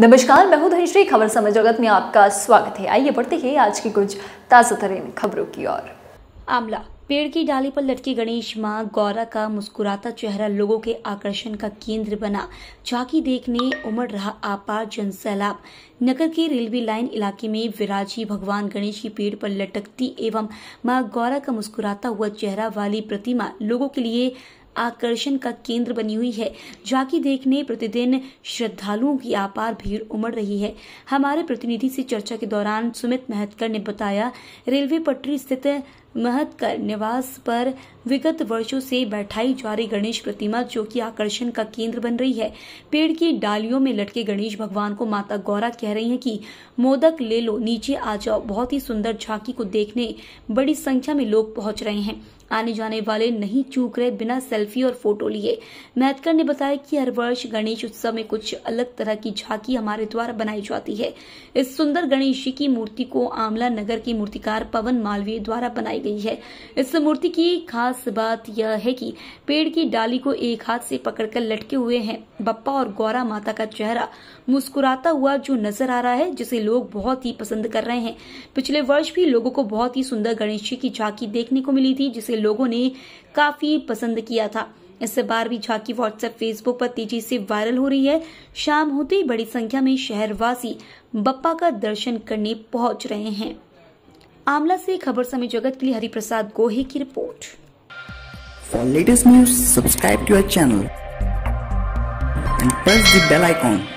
नमस्कार मैं हूं धनश्री खबर समय जगत में आपका स्वागत है आइए बढ़ते हैं आज की कुछ ताज़ा तरीन खबरों की ओर आमला पेड़ की डाली पर लटकी गणेश मां गौरा का मुस्कुराता चेहरा लोगों के आकर्षण का केंद्र बना झांकी देखने उमड़ रहा आपार जन सैलाब नगर के रेलवे लाइन इलाके में विराजी भगवान गणेश की पेड़ पर लटकती एवं मां गौरा का मुस्कुराता हुआ चेहरा वाली प्रतिमा लोगों के लिए आकर्षण का केंद्र बनी हुई है झांकी देखने प्रतिदिन श्रद्धालुओं की आपार भीड़ उमड़ रही है हमारे प्रतिनिधि से चर्चा के दौरान सुमित महतकर ने बताया रेलवे पटरी स्थित महत निवास पर विगत वर्षों से बैठाई जा रही गणेश प्रतिमा जो कि आकर्षण का केंद्र बन रही है पेड़ की डालियों में लटके गणेश भगवान को माता गौरा कह रही हैं कि मोदक ले लो नीचे आ जाओ बहुत ही सुंदर झांकी को देखने बड़ी संख्या में लोग पहुंच रहे हैं आने जाने वाले नहीं चूक रहे बिना सेल्फी और फोटो लिए महतकर ने बताया कि हर वर्ष गणेश उत्सव में कुछ अलग तरह की झांकी हमारे द्वारा बनाई जाती है इस सुंदर गणेश जी की मूर्ति को आमला नगर के मूर्तिकार पवन मालवीय द्वारा बनाई गई है इस मूर्ति की खास बात यह है कि पेड़ की डाली को एक हाथ से पकड़कर लटके हुए हैं बप्पा और गौरा माता का चेहरा मुस्कुराता हुआ जो नजर आ रहा है जिसे लोग बहुत ही पसंद कर रहे हैं पिछले वर्ष भी लोगों को बहुत ही सुंदर गणेश जी की झांकी देखने को मिली थी जिसे लोगों ने काफी पसंद किया था इस बार भी झांकी व्हाट्सएप फेसबुक पर तेजी से वायरल हो रही है शाम होते ही बड़ी संख्या में शहरवासी बप्पा का दर्शन करने पहुंच रहे हैं आमला से खबर समय जगत के लिए हरिप्रसाद गोहे की report for latest news subscribe to our channel and press the bell icon